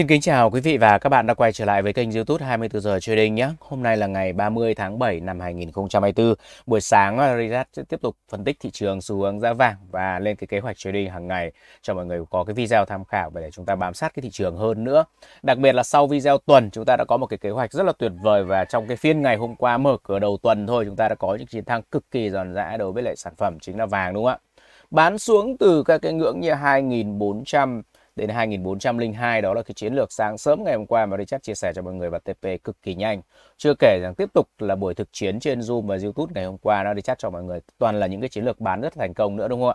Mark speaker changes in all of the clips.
Speaker 1: Xin kính chào quý vị và các bạn đã quay trở lại với kênh YouTube 24 giờ Trading nhé. Hôm nay là ngày 30 tháng 7 năm 2024. Buổi sáng ờ, Rizat sẽ tiếp tục phân tích thị trường xu hướng giá vàng và lên cái kế hoạch trading hàng ngày cho mọi người có cái video tham khảo để chúng ta bám sát cái thị trường hơn nữa. Đặc biệt là sau video tuần chúng ta đã có một cái kế hoạch rất là tuyệt vời và trong cái phiên ngày hôm qua mở cửa đầu tuần thôi chúng ta đã có những chiến thắng cực kỳ giòn giã đối với lại sản phẩm chính là vàng đúng không ạ? Bán xuống từ các cái ngưỡng như 2400 đến 2402 đó là cái chiến lược sáng sớm ngày hôm qua mà Richard chia sẻ cho mọi người và TP cực kỳ nhanh. Chưa kể rằng tiếp tục là buổi thực chiến trên Zoom và YouTube ngày hôm qua nó Richard cho mọi người toàn là những cái chiến lược bán rất thành công nữa đúng không ạ?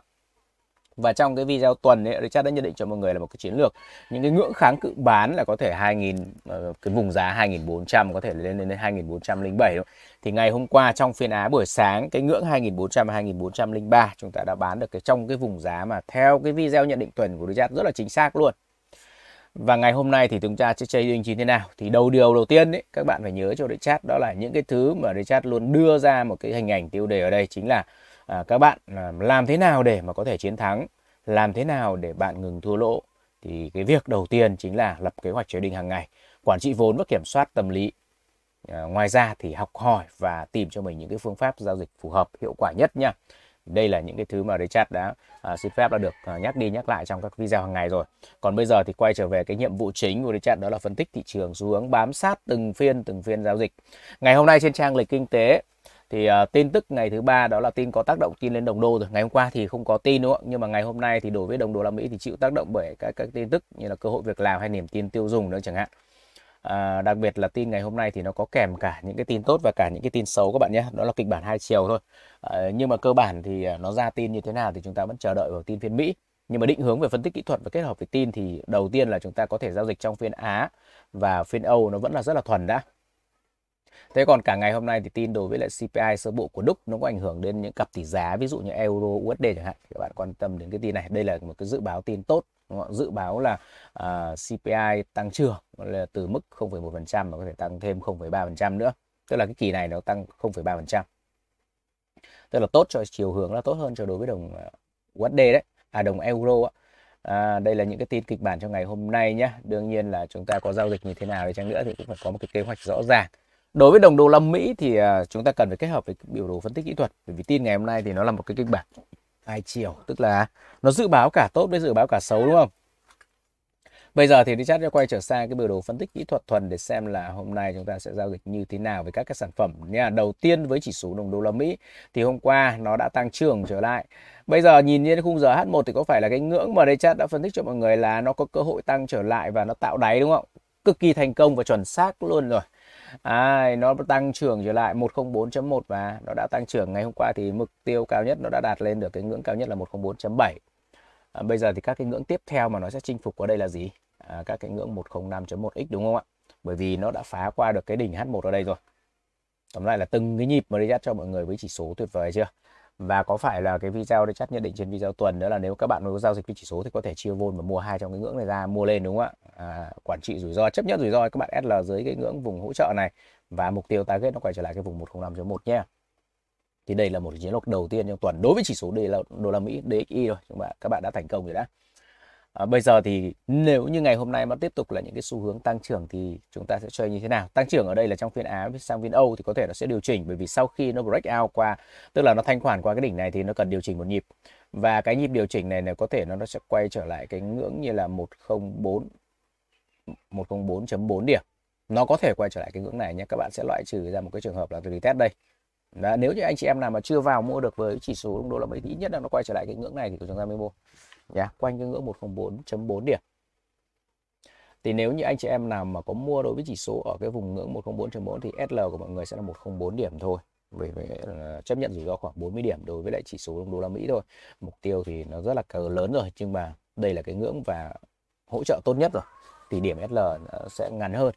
Speaker 1: và trong cái video tuần ấy Richard đã nhận định cho mọi người là một cái chiến lược những cái ngưỡng kháng cự bán là có thể 2000 ờ, cái vùng giá 2400 có thể lên đến 2407 thì ngày hôm qua trong phiên Á buổi sáng cái ngưỡng 2400 2403 chúng ta đã bán được cái trong cái vùng giá mà theo cái video nhận định tuần của Richard rất là chính xác luôn và ngày hôm nay thì chúng ta sẽ chơi duyên như thế nào thì đầu điều đầu tiên ấy, các bạn phải nhớ cho Richard đó là những cái thứ mà Richard luôn đưa ra một cái hình ảnh tiêu đề ở đây chính là à, các bạn à, làm thế nào để mà có thể chiến thắng làm thế nào để bạn ngừng thua lỗ thì cái việc đầu tiên chính là lập kế hoạch trading hàng ngày quản trị vốn và kiểm soát tâm lý à, ngoài ra thì học hỏi và tìm cho mình những cái phương pháp giao dịch phù hợp hiệu quả nhất nha đây là những cái thứ mà Richard đã à, xin phép đã được à, nhắc đi nhắc lại trong các video hàng ngày rồi còn bây giờ thì quay trở về cái nhiệm vụ chính của Richard đó là phân tích thị trường xu hướng bám sát từng phiên từng phiên giao dịch ngày hôm nay trên trang lịch kinh tế thì uh, tin tức ngày thứ ba đó là tin có tác động tin lên đồng đô rồi ngày hôm qua thì không có tin đúng không nhưng mà ngày hôm nay thì đối với đồng đô la mỹ thì chịu tác động bởi các các tin tức như là cơ hội việc làm hay niềm tin tiêu dùng nữa chẳng hạn à, đặc biệt là tin ngày hôm nay thì nó có kèm cả những cái tin tốt và cả những cái tin xấu các bạn nhé đó là kịch bản hai chiều thôi à, nhưng mà cơ bản thì à, nó ra tin như thế nào thì chúng ta vẫn chờ đợi vào tin phiên mỹ nhưng mà định hướng về phân tích kỹ thuật và kết hợp với tin thì đầu tiên là chúng ta có thể giao dịch trong phiên Á và phiên Âu nó vẫn là rất là thuần đã. Thế còn cả ngày hôm nay thì tin đối với lại CPI sơ bộ của Đức nó có ảnh hưởng đến những cặp tỷ giá ví dụ như euro USD chẳng hạn. Các bạn quan tâm đến cái tin này. Đây là một cái dự báo tin tốt Đúng không? dự báo là uh, à, CPI tăng trưởng là từ mức 0,1% mà có thể tăng thêm 0,3% nữa. Tức là cái kỳ này nó tăng 0,3%. Tức là tốt cho chiều hướng là tốt hơn cho đối với đồng à, USD đấy, à đồng euro á. À, đây là những cái tin kịch bản trong ngày hôm nay nhé. Đương nhiên là chúng ta có giao dịch như thế nào đi chăng nữa thì cũng phải có một cái kế hoạch rõ ràng. Đối với đồng đô la Mỹ thì à, chúng ta cần phải kết hợp với biểu đồ phân tích kỹ thuật bởi vì tin ngày hôm nay thì nó là một cái kịch bản hai chiều, tức là nó dự báo cả tốt với dự báo cả xấu đúng không? Bây giờ thì đi chat sẽ quay trở sang cái biểu đồ phân tích kỹ thuật thuần để xem là hôm nay chúng ta sẽ giao dịch như thế nào với các cái sản phẩm nha. Đầu tiên với chỉ số đồng đô la Mỹ thì hôm qua nó đã tăng trưởng trở lại. Bây giờ nhìn lên khung giờ H1 thì có phải là cái ngưỡng mà chat đã phân tích cho mọi người là nó có cơ hội tăng trở lại và nó tạo đáy đúng không? Cực kỳ thành công và chuẩn xác luôn rồi à, nó tăng trưởng trở lại 104.1 và nó đã tăng trưởng ngày hôm qua thì mục tiêu cao nhất nó đã đạt lên được cái ngưỡng cao nhất là 104.7 à, bây giờ thì các cái ngưỡng tiếp theo mà nó sẽ chinh phục ở đây là gì à, các cái ngưỡng 105.1x đúng không ạ bởi vì nó đã phá qua được cái đỉnh H1 ở đây rồi tóm lại là từng cái nhịp mà đi cho mọi người với chỉ số tuyệt vời chưa và có phải là cái video để chắc nhận định trên video tuần nữa là nếu các bạn muốn giao dịch với chỉ số thì có thể chia vôn và mua hai trong cái ngưỡng này ra mua lên đúng không ạ à, quản trị rủi ro chấp nhận rủi ro các bạn SL dưới cái ngưỡng vùng hỗ trợ này và mục tiêu target nó quay trở lại cái vùng 105.1 nhé thì đây là một chiến lược đầu tiên trong tuần đối với chỉ số đô la, đô la Mỹ DXY rồi các bạn các bạn đã thành công rồi đã À, bây giờ thì nếu như ngày hôm nay mà tiếp tục là những cái xu hướng tăng trưởng thì chúng ta sẽ chơi như thế nào? Tăng trưởng ở đây là trong phiên Á sang phiên Âu thì có thể nó sẽ điều chỉnh bởi vì sau khi nó break out qua tức là nó thanh khoản qua cái đỉnh này thì nó cần điều chỉnh một nhịp. Và cái nhịp điều chỉnh này là có thể nó sẽ quay trở lại cái ngưỡng như là 104 104.4 điểm. Nó có thể quay trở lại cái ngưỡng này nhé. Các bạn sẽ loại trừ ra một cái trường hợp là tôi test đây. Đó, nếu như anh chị em nào mà chưa vào mua được với chỉ số đô la Mỹ thì ít nhất là nó quay trở lại cái ngưỡng này thì chúng ta mới mua nhá dạ, quanh cái ngưỡng 104.4 điểm thì nếu như anh chị em nào mà có mua đối với chỉ số ở cái vùng ngưỡng 104.4 thì SL của mọi người sẽ là 104 điểm thôi vì vậy ờ, chấp nhận rủi ro khoảng 40 điểm đối với lại chỉ số đồng đô la Mỹ thôi mục tiêu thì nó rất là lớn rồi nhưng mà đây là cái ngưỡng và hỗ trợ tốt nhất rồi thì điểm SL ờ, sẽ ngắn hơn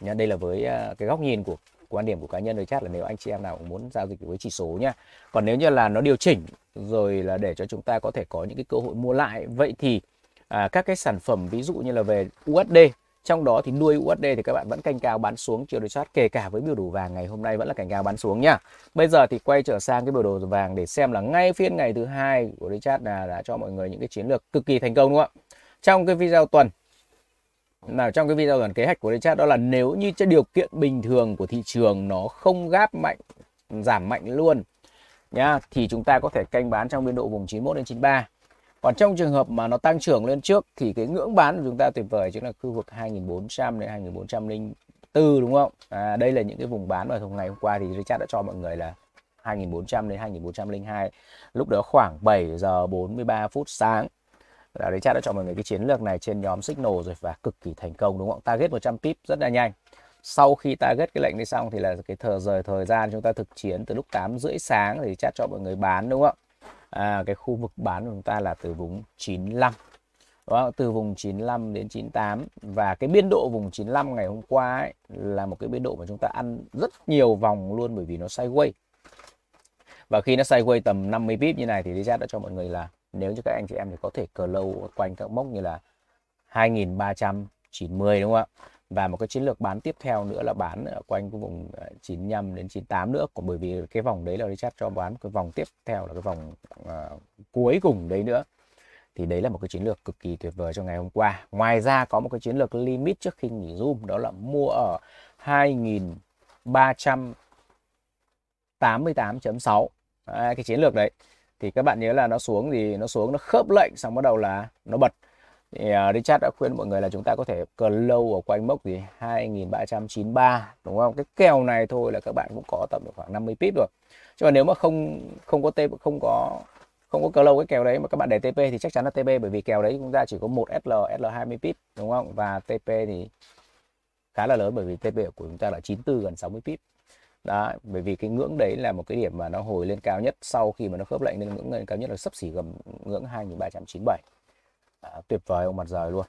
Speaker 1: nhá đây là với ờ, cái góc nhìn của quan điểm của cá nhân với chat là nếu anh chị em nào cũng muốn giao dịch với chỉ số nha còn nếu như là nó điều chỉnh rồi là để cho chúng ta có thể có những cái cơ hội mua lại vậy thì à, các cái sản phẩm ví dụ như là về USD trong đó thì nuôi USD thì các bạn vẫn canh cao bán xuống chiều đối soát kể cả với biểu đồ vàng ngày hôm nay vẫn là canh cao bán xuống nha. Bây giờ thì quay trở sang cái biểu đồ vàng để xem là ngay phiên ngày thứ hai của chat là đã cho mọi người những cái chiến lược cực kỳ thành công đúng không ạ? Trong cái video tuần nào trong cái video gần kế hoạch của chat đó là nếu như cho điều kiện bình thường của thị trường nó không gáp mạnh giảm mạnh luôn nhá thì chúng ta có thể canh bán trong biên độ vùng 91 đến 93 còn trong trường hợp mà nó tăng trưởng lên trước thì cái ngưỡng bán của chúng ta tuyệt vời chính là khu vực 2400 đến 2404 đúng không à, đây là những cái vùng bán mà hôm ngày hôm qua thì Richard đã cho mọi người là 2400 đến 2402 lúc đó khoảng 7 giờ 43 phút sáng đã là chat đã chọn mọi người cái chiến lược này trên nhóm Signal rồi và cực kỳ thành công đúng không? Target 100 pip rất là nhanh. Sau khi target cái lệnh đi xong thì là cái thời rời thời gian chúng ta thực chiến từ lúc 8 rưỡi sáng thì chat cho mọi người bán đúng không À, cái khu vực bán của chúng ta là từ vùng 95. Đúng Từ vùng 95 đến 98 và cái biên độ vùng 95 ngày hôm qua ấy là một cái biên độ mà chúng ta ăn rất nhiều vòng luôn bởi vì nó sideways. Và khi nó sideways tầm 50 pip như này thì đi chat đã cho mọi người là nếu như các anh chị em thì có thể cờ lâu quanh các mốc như là 2390 đúng không ạ và một cái chiến lược bán tiếp theo nữa là bán ở quanh cái vùng 95 ờ, đến 98 nữa còn bởi vì cái vòng đấy là Richard cho bán cái vòng tiếp theo là cái vòng uh, cuối cùng đấy nữa thì đấy là một cái chiến lược cực kỳ tuyệt vời cho ngày hôm qua ngoài ra có một cái chiến lược limit trước khi nghỉ zoom đó là mua ở 2388.6 à, cái chiến lược đấy thì các bạn nhớ là nó xuống thì nó xuống nó khớp lệnh xong bắt đầu là nó bật thì uh, Richard đã khuyên mọi người là chúng ta có thể lâu ở quanh mốc gì 2393 đúng không cái kèo này thôi là các bạn cũng có tầm được khoảng 50 pip rồi chứ mà nếu mà không không có tp không có không có cờ lâu cái kèo đấy mà các bạn để TP thì chắc chắn là TP bởi vì kèo đấy chúng ta chỉ có một SL SL 20 pip đúng không và TP thì khá là lớn bởi vì TP của chúng ta là 94 gần 60 pip đó bởi vì cái ngưỡng đấy là một cái điểm mà nó hồi lên cao nhất sau khi mà nó khớp lệnh lên ngưỡng lên cao nhất là sấp xỉ gần ngưỡng 2397 à, tuyệt vời ông mặt rời luôn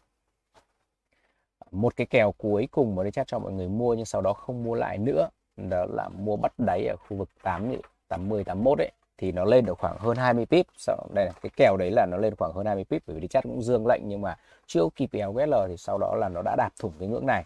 Speaker 1: một cái kèo cuối cùng mà đi chat cho mọi người mua nhưng sau đó không mua lại nữa đó là mua bắt đáy ở khu vực 8 80 81 ấy thì nó lên được khoảng hơn 20 pip sau đây là cái kèo đấy là nó lên khoảng hơn 20 pip bởi vì đi chat cũng dương lệnh nhưng mà chưa kịp kèo GL thì sau đó là nó đã đạp thủng cái ngưỡng này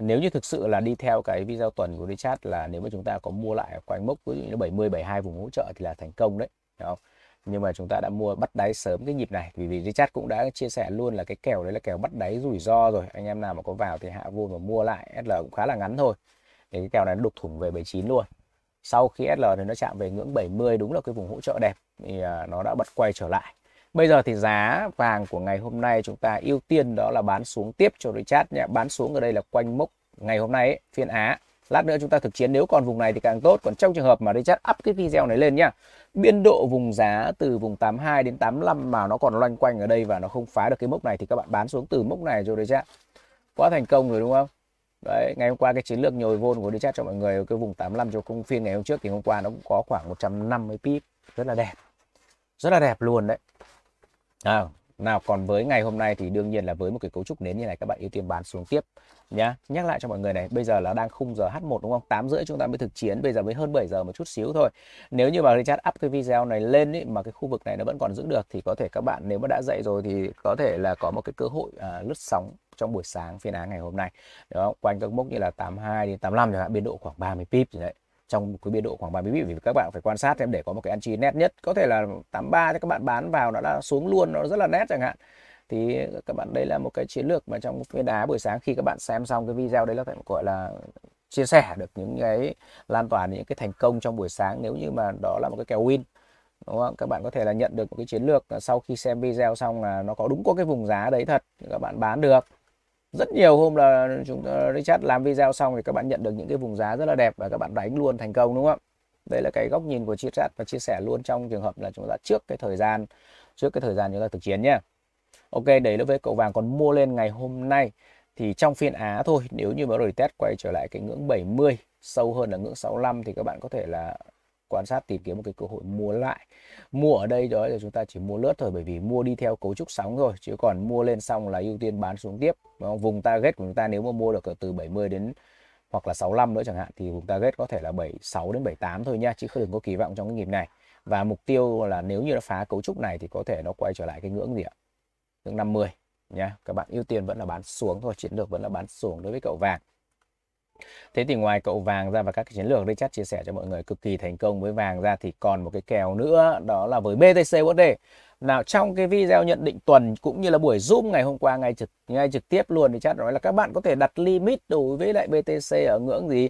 Speaker 1: nếu như thực sự là đi theo cái video tuần của Richard là nếu mà chúng ta có mua lại quanh mốc ví dụ như 70 72 vùng hỗ trợ thì là thành công đấy đúng không? nhưng mà chúng ta đã mua bắt đáy sớm cái nhịp này vì vì Richard cũng đã chia sẻ luôn là cái kèo đấy là kèo bắt đáy rủi ro rồi anh em nào mà có vào thì hạ vô và mua lại SL cũng khá là ngắn thôi thì cái kèo này nó đục thủng về 79 luôn sau khi SL thì nó chạm về ngưỡng 70 đúng là cái vùng hỗ trợ đẹp thì à, nó đã bật quay trở lại Bây giờ thì giá vàng của ngày hôm nay chúng ta ưu tiên đó là bán xuống tiếp cho Richard nhé. Bán xuống ở đây là quanh mốc ngày hôm nay ấy, phiên Á. Lát nữa chúng ta thực chiến nếu còn vùng này thì càng tốt. Còn trong trường hợp mà Richard up cái video này lên nhá. Biên độ vùng giá từ vùng 82 đến 85 mà nó còn loanh quanh ở đây và nó không phá được cái mốc này thì các bạn bán xuống từ mốc này cho Richard. Quá thành công rồi đúng không? Đấy, ngày hôm qua cái chiến lược nhồi vôn của Richard cho mọi người ở cái vùng 85 cho công phiên ngày hôm trước thì hôm qua nó cũng có khoảng 150 pip rất là đẹp. Rất là đẹp luôn đấy à, nào còn với ngày hôm nay thì đương nhiên là với một cái cấu trúc nến như này các bạn ưu tiên bán xuống tiếp nhá nhắc lại cho mọi người này bây giờ là đang khung giờ h1 đúng không Tám rưỡi chúng ta mới thực chiến bây giờ mới hơn 7 giờ một chút xíu thôi nếu như mà đi chat up cái video này lên ý, mà cái khu vực này nó vẫn còn giữ được thì có thể các bạn nếu mà đã dậy rồi thì có thể là có một cái cơ hội à, lướt sóng trong buổi sáng phiên án ngày hôm nay đó quanh các mốc như là 82 đến 85 chẳng hạn biên độ khoảng 30 pip rồi đấy trong cái biên độ khoảng 30 pip vì các bạn phải quan sát xem để có một cái anchi nét nhất có thể là 83 cho các bạn bán vào nó đã xuống luôn nó rất là nét chẳng hạn thì các bạn đây là một cái chiến lược mà trong phiên đá buổi sáng khi các bạn xem xong cái video đấy là phải gọi là chia sẻ được những cái lan tỏa những cái thành công trong buổi sáng nếu như mà đó là một cái kèo win đúng không? các bạn có thể là nhận được một cái chiến lược à, sau khi xem video xong là nó có đúng có cái vùng giá đấy thật các bạn bán được rất nhiều hôm là chúng ta Richard làm video xong thì các bạn nhận được những cái vùng giá rất là đẹp và các bạn đánh luôn thành công đúng không ạ đây là cái góc nhìn của Richard và chia sẻ luôn trong trường hợp là chúng ta trước cái thời gian trước cái thời gian chúng ta thực chiến nhé Ok đấy là với cậu vàng còn mua lên ngày hôm nay thì trong phiên Á thôi nếu như mà test quay trở lại cái ngưỡng 70 sâu hơn là ngưỡng 65 thì các bạn có thể là quan sát tìm kiếm một cái cơ hội mua lại mua ở đây đó là chúng ta chỉ mua lướt thôi bởi vì mua đi theo cấu trúc sóng rồi chứ còn mua lên xong là ưu tiên bán xuống tiếp đúng không? vùng target của chúng ta nếu mà mua được từ 70 đến hoặc là 65 nữa chẳng hạn thì vùng target có thể là 76 đến 78 thôi nha chứ không đừng có kỳ vọng trong cái nhịp này và mục tiêu là nếu như nó phá cấu trúc này thì có thể nó quay trở lại cái ngưỡng gì ạ ngưỡng 50 nha các bạn ưu tiên vẫn là bán xuống thôi chiến lược vẫn là bán xuống đối với cậu vàng Thế thì ngoài cậu vàng ra và các cái chiến lược Richard chia sẻ cho mọi người cực kỳ thành công với vàng ra thì còn một cái kèo nữa đó là với BTC USD. Nào trong cái video nhận định tuần cũng như là buổi Zoom ngày hôm qua ngay trực ngay trực tiếp luôn thì chat nói là các bạn có thể đặt limit đối với lại BTC ở ngưỡng gì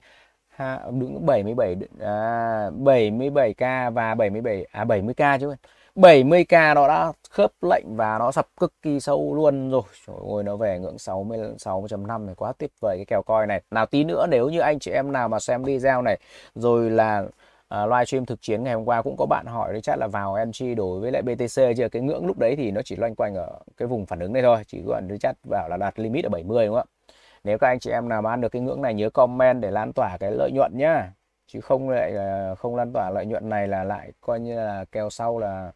Speaker 1: ha, đứng 77 à, 77k và 77 à 70k chứ 70k nó đã khớp lệnh và nó sập cực kỳ sâu luôn rồi trời ơi nó về ngưỡng 66.5 này quá tuyệt vời cái kèo coi này nào tí nữa nếu như anh chị em nào mà xem video này rồi là À, live stream thực chiến ngày hôm qua cũng có bạn hỏi đấy chắc là vào entry đối với lại BTC chưa cái ngưỡng lúc đấy thì nó chỉ loanh quanh ở cái vùng phản ứng này thôi chỉ còn đối chắc bảo là đặt limit ở 70 đúng không ạ nếu các anh chị em nào mà ăn được cái ngưỡng này nhớ comment để lan tỏa cái lợi nhuận nhá chứ không lại à, không lan tỏa lợi nhuận này là lại coi như là kèo sau là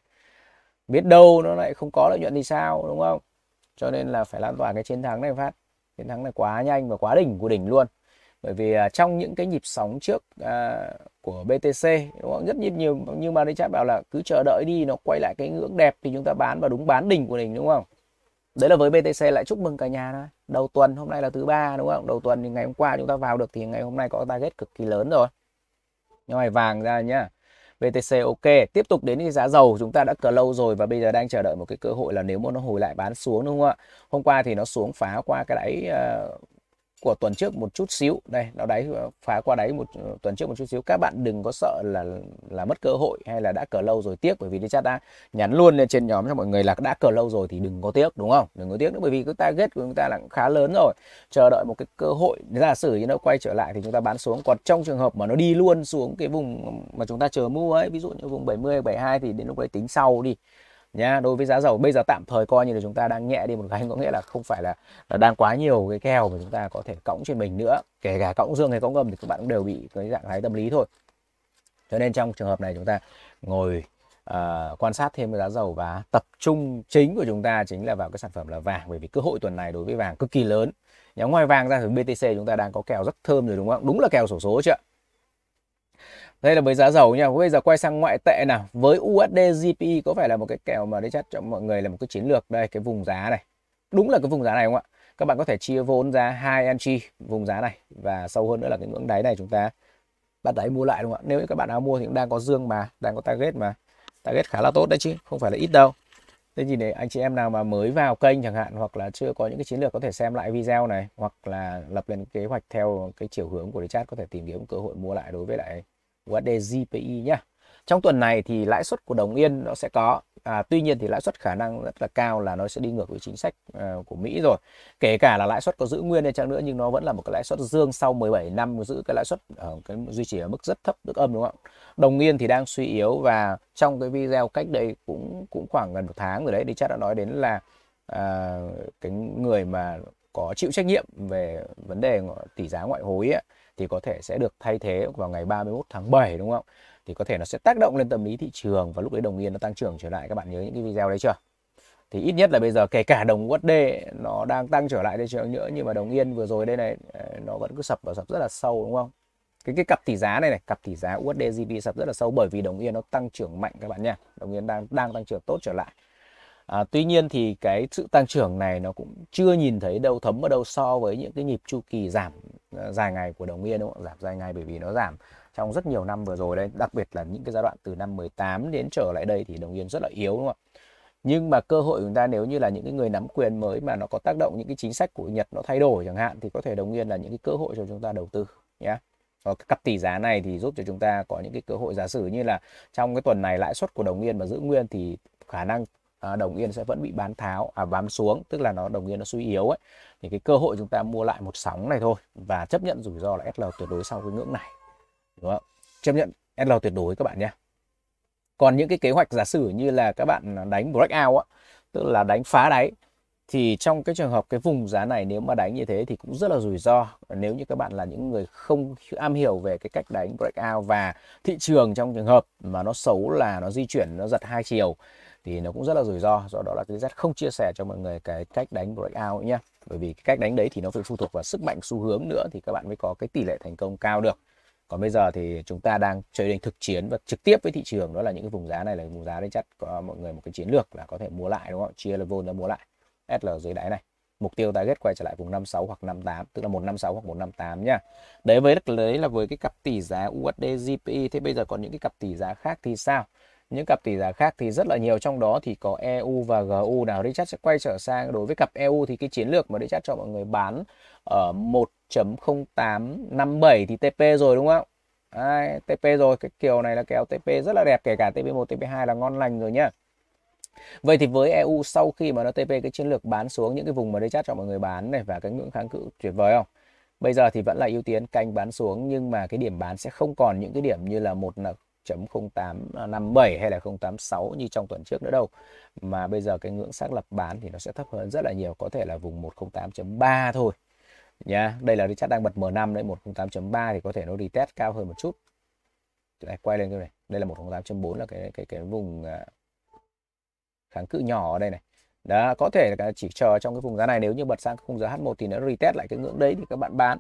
Speaker 1: biết đâu nó lại không có lợi nhuận thì sao đúng không cho nên là phải lan tỏa cái chiến thắng này phát chiến thắng này quá nhanh và quá đỉnh của đỉnh luôn bởi vì à, trong những cái nhịp sóng trước à, của BTC đúng không? rất nhiều nhiều nhưng mà đây chat bảo là cứ chờ đợi đi nó quay lại cái ngưỡng đẹp thì chúng ta bán và đúng bán đỉnh của đỉnh đúng không đấy là với BTC lại chúc mừng cả nhà đó. đầu tuần hôm nay là thứ ba đúng không đầu tuần thì ngày hôm qua chúng ta vào được thì ngày hôm nay có target cực kỳ lớn rồi nhóm vàng ra nhá VTC ok tiếp tục đến cái giá dầu chúng ta đã cờ lâu rồi và bây giờ đang chờ đợi một cái cơ hội là nếu mà nó hồi lại bán xuống đúng không ạ hôm qua thì nó xuống phá qua cái đáy uh, của tuần trước một chút xíu đây nó đáy phá qua đáy một ờ, tuần trước một chút xíu các bạn đừng có sợ là là mất cơ hội hay là đã cờ lâu rồi tiếc bởi vì đi chat đã nhắn luôn lên trên nhóm cho mọi người là đã cờ lâu rồi thì đừng có tiếc đúng không đừng có tiếc nữa bởi vì cái target của chúng ta là khá lớn rồi chờ đợi một cái cơ hội giả sử như nó quay trở lại thì chúng ta bán xuống còn trong trường hợp mà nó đi luôn xuống cái vùng mà chúng ta chờ mua ấy ví dụ như vùng 70 72 thì đến lúc đấy tính sau đi nhá đối với giá dầu bây giờ tạm thời coi như là chúng ta đang nhẹ đi một cái có nghĩa là không phải là, là đang quá nhiều cái kèo mà chúng ta có thể cõng trên mình nữa kể cả cõng dương hay cõng âm thì các bạn cũng đều bị cái dạng thái tâm lý thôi cho nên trong trường hợp này chúng ta ngồi uh, quan sát thêm cái giá dầu và tập trung chính của chúng ta chính là vào cái sản phẩm là vàng bởi vì cơ hội tuần này đối với vàng cực kỳ lớn nhóm ngoài vàng ra thì BTC chúng ta đang có kèo rất thơm rồi đúng không đúng là kèo sổ số chưa đây là với giá dầu nha bây giờ quay sang ngoại tệ nào với USD GPI có phải là một cái kèo mà đấy chắc cho mọi người là một cái chiến lược đây cái vùng giá này đúng là cái vùng giá này không ạ các bạn có thể chia vốn ra hai entry vùng giá này và sâu hơn nữa là cái ngưỡng đáy này chúng ta bắt đáy mua lại đúng không ạ nếu như các bạn nào mua thì cũng đang có dương mà đang có target mà target khá là tốt đấy chứ không phải là ít đâu thế thì để anh chị em nào mà mới vào kênh chẳng hạn hoặc là chưa có những cái chiến lược có thể xem lại video này hoặc là lập lên kế hoạch theo cái chiều hướng của chat có thể tìm kiếm cơ hội mua lại đối với lại của DJPY nhé. Trong tuần này thì lãi suất của đồng yên nó sẽ có à, tuy nhiên thì lãi suất khả năng rất là cao là nó sẽ đi ngược với chính sách à, của Mỹ rồi kể cả là lãi suất có giữ nguyên hay chăng nữa nhưng nó vẫn là một cái lãi suất dương sau 17 năm giữ cái lãi suất ở ờ, cái duy trì ở mức rất thấp mức âm đúng không đồng yên thì đang suy yếu và trong cái video cách đây cũng cũng khoảng gần một tháng rồi đấy thì chat đã nói đến là à, cái người mà có chịu trách nhiệm về vấn đề tỷ giá ngoại hối ấy, thì có thể sẽ được thay thế vào ngày 31 tháng 7 đúng không? Thì có thể nó sẽ tác động lên tâm lý thị trường và lúc đấy đồng yên nó tăng trưởng trở lại các bạn nhớ những cái video đấy chưa? Thì ít nhất là bây giờ kể cả đồng USD nó đang tăng trở lại đây chưa nữa nhưng mà đồng yên vừa rồi đây này ờ, nó vẫn cứ sập và sập rất là sâu đúng không? Cái cái cặp tỷ giá này này, cặp tỷ giá USD GBP sập rất là sâu bởi vì đồng yên nó tăng trưởng mạnh các bạn nha. Đồng yên đang đang tăng trưởng tốt trở lại À, tuy nhiên thì cái sự tăng trưởng này nó cũng chưa nhìn thấy đâu thấm ở đâu so với những cái nhịp chu kỳ giảm ờ, dài ngày của đồng yên đúng không? Giảm dài ngày bởi vì nó giảm trong rất nhiều năm vừa rồi đây, đặc biệt là những cái giai đoạn từ năm 18 đến trở lại đây thì đồng yên rất là yếu đúng không ạ? Nhưng mà cơ hội của chúng ta nếu như là những cái người nắm quyền mới mà nó có tác động những cái chính sách của Nhật nó thay đổi chẳng hạn thì có thể đồng yên là những cái cơ hội cho chúng ta đầu tư nhé. Yeah cặp tỷ giá này thì giúp cho chúng ta có những cái cơ hội giả sử như là trong cái tuần này lãi suất của đồng yên mà giữ nguyên thì khả năng À, đồng yên sẽ vẫn bị bán tháo à bán xuống tức là nó đồng yên nó suy yếu ấy thì cái cơ hội chúng ta mua lại một sóng này thôi và chấp nhận rủi ro là SL tuyệt đối sau cái ngưỡng này đúng không chấp nhận SL tuyệt đối các bạn nhé còn những cái kế hoạch giả sử như là các bạn đánh breakout á tức là đánh phá đáy thì trong cái trường hợp cái vùng giá này nếu mà đánh như thế thì cũng rất là rủi ro nếu như các bạn là những người không am hiểu về cái cách đánh breakout và thị trường trong trường hợp mà nó xấu là nó di chuyển nó giật hai chiều thì nó cũng rất là rủi ro do đó là tôi rất không chia sẻ cho mọi người cái cách đánh breakout nhé bởi vì cái cách đánh đấy thì nó phải phụ thuộc vào sức mạnh xu hướng nữa thì các bạn mới có cái tỷ lệ thành công cao được còn bây giờ thì chúng ta đang chơi trading thực chiến và trực tiếp với thị trường đó là những cái vùng giá này là vùng giá đấy chắc có mọi người một cái chiến lược là có thể mua lại đúng không chia level ra mua lại SL dưới đáy này mục tiêu target quay trở lại vùng 56 hoặc 58 tức là 156 hoặc 158 nhá đấy với đấy là với cái cặp tỷ giá USD GPY thế bây giờ còn những cái cặp tỷ giá khác thì sao những cặp tỷ giá khác thì rất là nhiều trong đó thì có EU và GU nào Richard sẽ quay trở sang đối với cặp EU thì cái chiến lược mà Richard cho mọi người bán ở 1.0857 thì TP rồi đúng không Đấy, TP rồi cái kiểu này là kéo TP rất là đẹp kể cả TP1 TP2 là ngon lành rồi nhá Vậy thì với EU sau khi mà nó TP cái chiến lược bán xuống những cái vùng mà Richard cho mọi người bán này và cái ngưỡng kháng cự tuyệt vời không Bây giờ thì vẫn là ưu tiên canh bán xuống nhưng mà cái điểm bán sẽ không còn những cái điểm như là một 0857 hay là 086 như trong tuần trước nữa đâu mà bây giờ cái ngưỡng xác lập bán thì nó sẽ thấp hơn rất là nhiều có thể là vùng 108.3 thôi nhá đây là Richard đang bật M5 đấy 108.3 thì có thể nó retest cao hơn một chút này quay lên cái này đây là 108.4 là cái cái cái vùng à, kháng cự nhỏ ở đây này đó có thể là chỉ chờ trong cái vùng giá này nếu như bật sang khung giá H1 thì nó retest lại cái ngưỡng đấy thì các bạn bán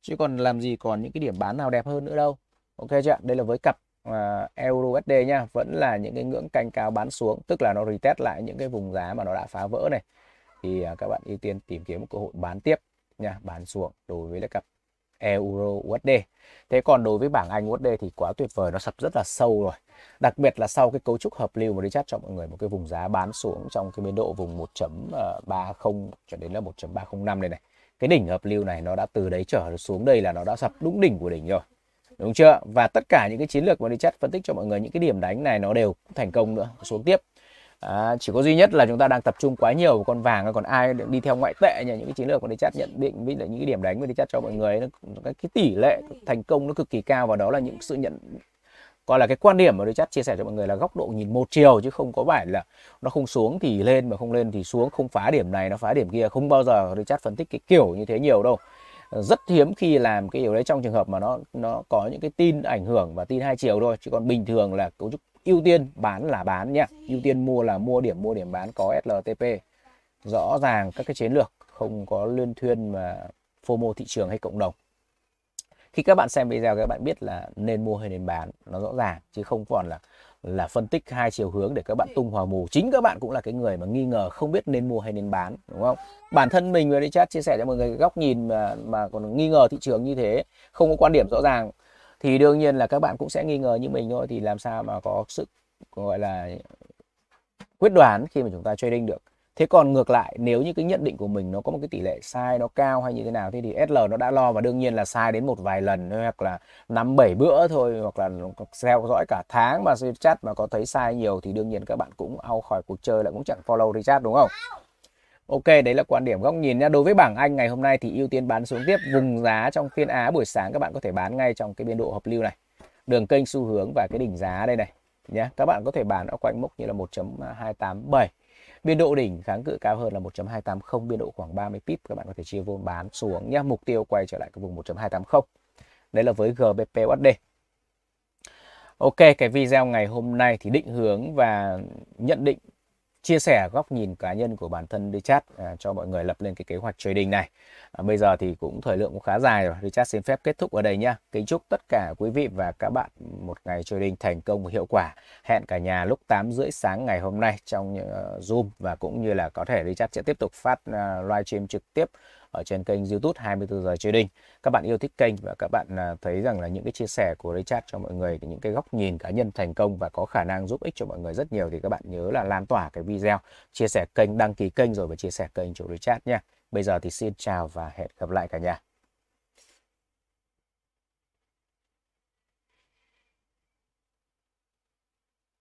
Speaker 1: chứ còn làm gì còn những cái điểm bán nào đẹp hơn nữa đâu ok chưa đây là với cặp và euro USD nha vẫn là những cái ngưỡng canh cao bán xuống tức là nó retest lại những cái vùng giá mà nó đã phá vỡ này thì à, các bạn ưu tiên tìm kiếm một cơ hội bán tiếp nha bán xuống đối với lại cặp euro USD thế còn đối với bảng Anh USD thì quá tuyệt vời nó sập rất là sâu rồi đặc biệt là sau cái cấu trúc hợp lưu mà đi chat cho mọi người một cái vùng giá bán xuống trong cái biên độ vùng 1.30 à, cho đến là 1.305 đây này, này cái đỉnh hợp lưu này nó đã từ đấy trở xuống đây là nó đã sập đúng đỉnh của đỉnh rồi đúng chưa và tất cả những cái chiến lược mà đi chat phân tích cho mọi người những cái điểm đánh này nó đều thành công nữa xuống tiếp À, chỉ có duy nhất là chúng ta đang tập trung quá nhiều vào con vàng còn ai đi theo ngoại tệ nhỉ những cái chiến lược mà đi chat nhận định với lại những cái điểm đánh mà đi chat cho mọi người ấy, nó, cái, cái tỷ lệ thành công nó cực kỳ cao và đó là những sự nhận gọi là cái quan điểm mà đi chat chia sẻ cho mọi người là góc độ nhìn một chiều chứ không có phải là nó không xuống thì lên mà không lên thì xuống không phá điểm này nó phá điểm kia không bao giờ đi chat phân tích cái kiểu như thế nhiều đâu rất hiếm khi làm cái điều đấy trong trường hợp mà nó nó có những cái tin ảnh hưởng và tin hai chiều thôi chứ còn bình thường là cấu trúc ưu tiên bán là bán nha ưu tiên mua là mua điểm mua điểm bán có SLTP rõ ràng các cái chiến lược không có liên thuyên mà FOMO thị trường hay cộng đồng khi các bạn xem video các bạn biết là nên mua hay nên bán nó rõ ràng chứ không còn là là phân tích hai chiều hướng để các bạn ừ. tung hòa mù chính các bạn cũng là cái người mà nghi ngờ không biết nên mua hay nên bán đúng không bản thân mình với chat chia sẻ cho mọi người cái góc nhìn mà mà còn nghi ngờ thị trường như thế không có quan điểm rõ ràng thì đương nhiên là các bạn cũng sẽ nghi ngờ như mình thôi thì làm sao mà có sự gọi là quyết đoán khi mà chúng ta trading được thế còn ngược lại nếu như cái nhận định của mình nó có một cái tỷ lệ sai nó cao hay như thế nào thế thì SL nó đã lo và đương nhiên là sai đến một vài lần hoặc là năm bảy bữa thôi hoặc là theo dõi cả tháng mà chat mà có thấy sai nhiều thì đương nhiên các bạn cũng ao khỏi cuộc chơi lại cũng chẳng follow chat đúng không Ok, đấy là quan điểm góc nhìn nha. Đối với bảng Anh ngày hôm nay thì ưu tiên bán xuống tiếp vùng giá trong phiên Á buổi sáng các bạn có thể bán ngay trong cái biên độ hợp lưu này. Đường kênh xu hướng và cái đỉnh giá đây này nhé. Các bạn có thể bán ở quanh mốc như là 1.287 Biên độ đỉnh kháng cự cao hơn là 1.280, biên độ khoảng 30 pip các bạn có thể chia vô bán xuống nhé. Mục tiêu quay trở lại cái vùng 1.280. Đấy là với GBPUSD Ok, cái video ngày hôm nay thì định hướng và nhận định chia sẻ góc nhìn cá nhân của bản thân Richard à, cho mọi người lập lên cái kế hoạch trading này. À, bây giờ thì cũng thời lượng cũng khá dài rồi. Richard xin phép kết thúc ở đây nhá. Kính chúc tất cả quý vị và các bạn một ngày trading thành công và hiệu quả. Hẹn cả nhà lúc 8 rưỡi sáng ngày hôm nay trong uh, Zoom và cũng như là có thể Richard sẽ tiếp tục phát uh, livestream trực tiếp ở trên kênh YouTube 24 giờ trading. Các bạn yêu thích kênh và các bạn à, thấy rằng là những cái chia sẻ của Richard cho mọi người những cái góc nhìn cá nhân thành công và có khả năng giúp ích cho mọi người rất nhiều thì các bạn nhớ là lan tỏa cái video, chia sẻ kênh, đăng ký kênh rồi và chia sẻ kênh cho Richard nha. Bây giờ thì xin chào và hẹn gặp lại cả nhà.